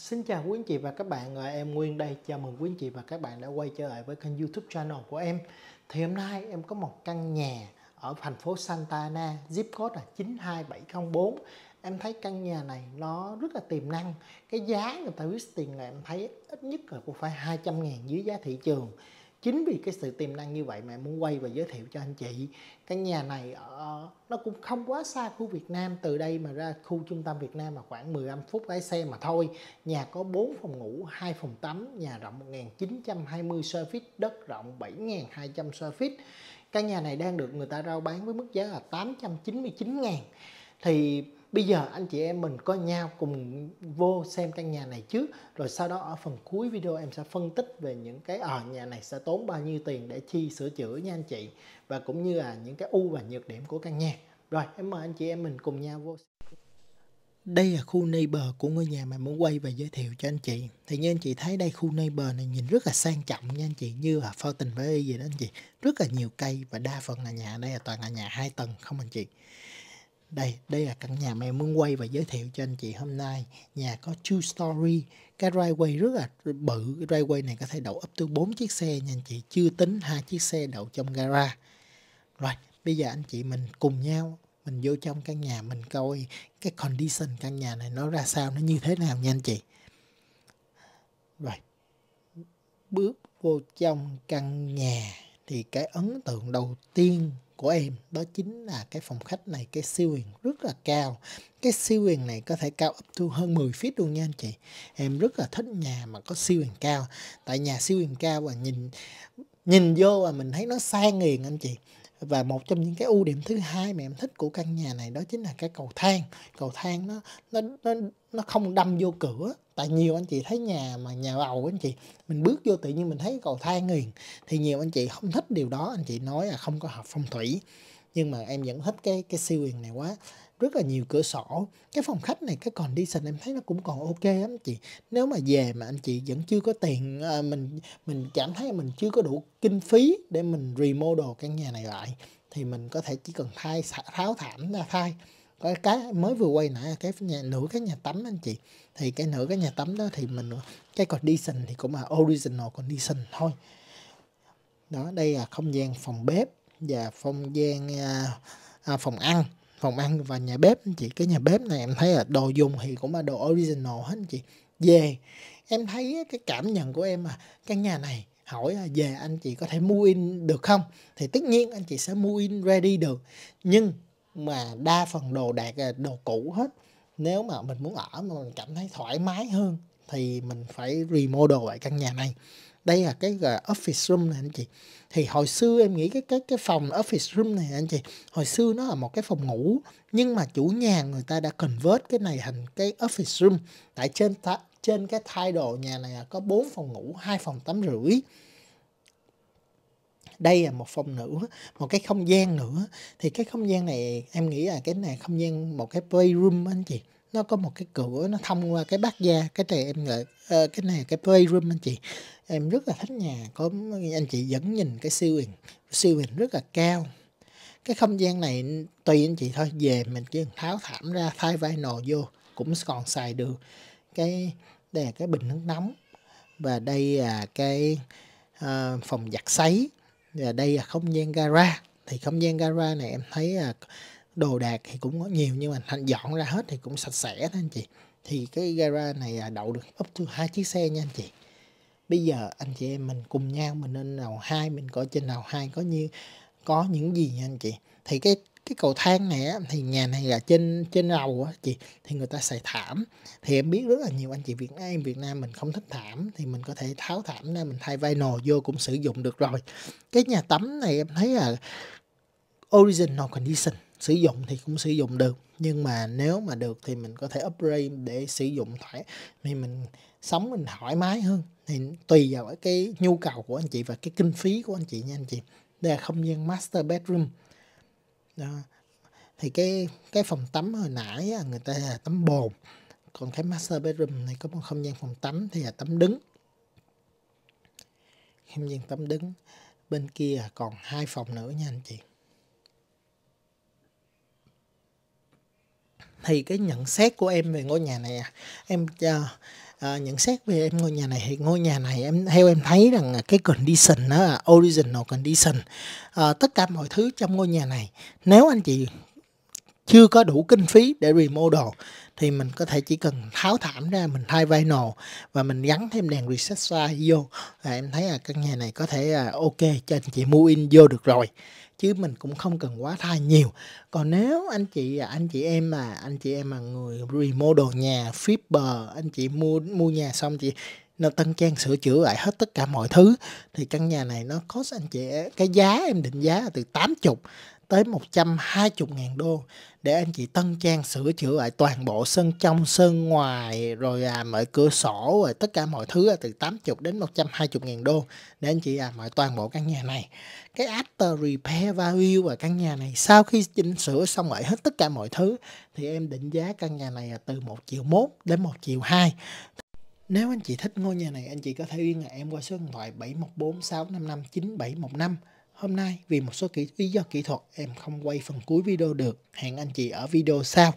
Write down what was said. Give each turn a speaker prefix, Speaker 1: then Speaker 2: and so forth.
Speaker 1: Xin chào quý anh chị và các bạn, à, em Nguyên đây. Chào mừng quý anh chị và các bạn đã quay trở lại với kênh YouTube channel của em. Thì hôm nay em có một căn nhà ở thành phố Santa Ana, zip code là 92704. Em thấy căn nhà này nó rất là tiềm năng. Cái giá người ta viết tiền là em thấy ít nhất là cũng phải 200 ngàn dưới giá thị trường chính vì cái sự tiềm năng như vậy mà em muốn quay và giới thiệu cho anh chị cái nhà này ở nó cũng không quá xa khu Việt Nam từ đây mà ra khu trung tâm Việt Nam mà khoảng 15 phút lái xe mà thôi nhà có 4 phòng ngủ 2 phòng tắm nhà rộng 1920 square feet đất rộng 7.200 square feet căn nhà này đang được người ta rao bán với mức giá là 899 000 thì bây giờ anh chị em mình có nhau cùng vô xem căn nhà này trước rồi sau đó ở phần cuối video em sẽ phân tích về những cái ở ờ, nhà này sẽ tốn bao nhiêu tiền để chi sửa chữa nha anh chị và cũng như là những cái ưu và nhược điểm của căn nhà rồi em mời anh chị em mình cùng nhau vô đây là khu neighbor của ngôi nhà mà muốn quay và giới thiệu cho anh chị thì như anh chị thấy đây khu neighbor này nhìn rất là sang trọng nha anh chị như là fountain valley gì đó anh chị rất là nhiều cây và đa phần là nhà đây là toàn là nhà hai tầng không anh chị đây, đây là căn nhà mà em muốn quay và giới thiệu cho anh chị hôm nay. Nhà có two story, cái driveway rất là bự. Cái driveway này có thể đậu up tới 4 chiếc xe nha anh chị, chưa tính hai chiếc xe đậu trong gara. Rồi, bây giờ anh chị mình cùng nhau mình vô trong căn nhà mình coi cái condition căn nhà này nó ra sao, nó như thế nào nha anh chị. Rồi. Bước vô trong căn nhà thì cái ấn tượng đầu tiên của em đó chính là cái phòng khách này cái siêu huyền rất là cao cái siêu huyền này có thể cao up to hơn 10 feet luôn nha anh chị em rất là thích nhà mà có siêu huyền cao tại nhà siêu huyền cao và nhìn nhìn vô và mình thấy nó sang nghiền anh chị và một trong những cái ưu điểm thứ hai mà em thích của căn nhà này đó chính là cái cầu thang cầu thang nó nó nó, nó không đâm vô cửa tại nhiều anh chị thấy nhà mà nhà bầu anh chị mình bước vô tự nhiên mình thấy cầu thang liền thì nhiều anh chị không thích điều đó anh chị nói là không có hợp phong thủy nhưng mà em vẫn thích cái cái siêu quyền này quá rất là nhiều cửa sổ cái phòng khách này cái condition em thấy nó cũng còn ok lắm chị nếu mà về mà anh chị vẫn chưa có tiền à, mình mình cảm thấy mình chưa có đủ kinh phí để mình remodel căn nhà này lại thì mình có thể chỉ cần thay tháo thảm ra thay cái cái mới vừa quay nãy cái nhà nửa cái nhà tắm anh chị thì cái nửa cái nhà tắm đó thì mình cái condition thì cũng là original condition thôi đó đây là không gian phòng bếp và không gian à, à, phòng ăn phòng ăn và nhà bếp anh chị cái nhà bếp này em thấy là đồ dùng thì cũng là đồ original hết anh chị về em thấy cái cảm nhận của em à căn nhà này hỏi là về anh chị có thể mua in được không thì tất nhiên anh chị sẽ mua in ready được nhưng mà đa phần đồ đạc à, đồ cũ hết nếu mà mình muốn ở mà mình cảm thấy thoải mái hơn thì mình phải remodel lại căn nhà này đây là cái office room này anh chị thì hồi xưa em nghĩ cái cái cái phòng office room này anh chị hồi xưa nó là một cái phòng ngủ nhưng mà chủ nhà người ta đã convert cái này thành cái office room tại trên ta, trên cái thay đồ nhà này có 4 phòng ngủ hai phòng tắm rưỡi đây là một phòng nữa một cái không gian nữa thì cái không gian này em nghĩ là cái này không gian một cái playroom anh chị nó có một cái cửa nó thông qua cái bát da cái này em lại uh, ờ, cái này cái playroom anh chị em rất là thích nhà có anh chị vẫn nhìn cái siêu hình siêu hình rất là cao cái không gian này tùy anh chị thôi về mình chỉ tháo thảm ra thay vai nồi vô cũng còn xài được cái đây là cái bình nước nóng và đây là cái uh, phòng giặt sấy và đây là không gian gara thì không gian gara này em thấy là đồ đạc thì cũng có nhiều nhưng mà thành dọn ra hết thì cũng sạch sẽ đó anh chị thì cái gara này à, đậu được up to hai chiếc xe nha anh chị bây giờ anh chị em mình cùng nhau mình lên lầu hai mình coi trên lầu hai có như có những gì nha anh chị thì cái cái cầu thang này á, thì nhà này là trên trên lầu á chị thì người ta xài thảm thì em biết rất là nhiều anh chị Việt Nam Việt Nam mình không thích thảm thì mình có thể tháo thảm ra mình thay vai nồ vô cũng sử dụng được rồi cái nhà tắm này em thấy là original condition sử dụng thì cũng sử dụng được nhưng mà nếu mà được thì mình có thể upgrade để sử dụng thoải thì mình sống mình thoải mái hơn thì tùy vào cái nhu cầu của anh chị và cái kinh phí của anh chị nha anh chị đây là không gian master bedroom đó. thì cái cái phòng tắm hồi nãy người ta là tắm bồn còn cái master bedroom này có một không gian phòng tắm thì là tắm đứng không gian tắm đứng bên kia còn hai phòng nữa nha anh chị thì cái nhận xét của em về ngôi nhà này à, em uh, à, nhận xét về em ngôi nhà này thì ngôi nhà này em theo em thấy rằng cái condition nó là original condition à, tất cả mọi thứ trong ngôi nhà này nếu anh chị chưa có đủ kinh phí để remodel thì mình có thể chỉ cần tháo thảm ra mình thay vinyl và mình gắn thêm đèn recessed fire vô và em thấy là căn nhà này có thể là ờ, ok cho anh chị mua in vô được rồi chứ mình cũng không cần quá thay nhiều còn nếu anh chị anh chị em mà anh chị em mà người remodel nhà flipper anh chị mua mua nhà xong chị nó tân trang sửa chữa lại hết tất cả mọi thứ thì căn nhà này nó cost anh chị cái giá em định giá là từ 80 tới 120.000 đô để anh chị tân trang sửa chữa lại toàn bộ sân trong sân ngoài rồi à mọi cửa sổ rồi tất cả mọi thứ là từ 80 đến 120.000 đô để anh chị à mọi toàn bộ căn nhà này cái after repair value và căn nhà này sau khi chỉnh sửa xong lại hết tất cả mọi thứ thì em định giá căn nhà này là từ 1 triệu 1 đến 1 triệu 2 nếu anh chị thích ngôi nhà này anh chị có thể liên hệ em qua số điện thoại 714 655 9715 Hôm nay vì một số kỹ, lý do kỹ thuật em không quay phần cuối video được. Hẹn anh chị ở video sau.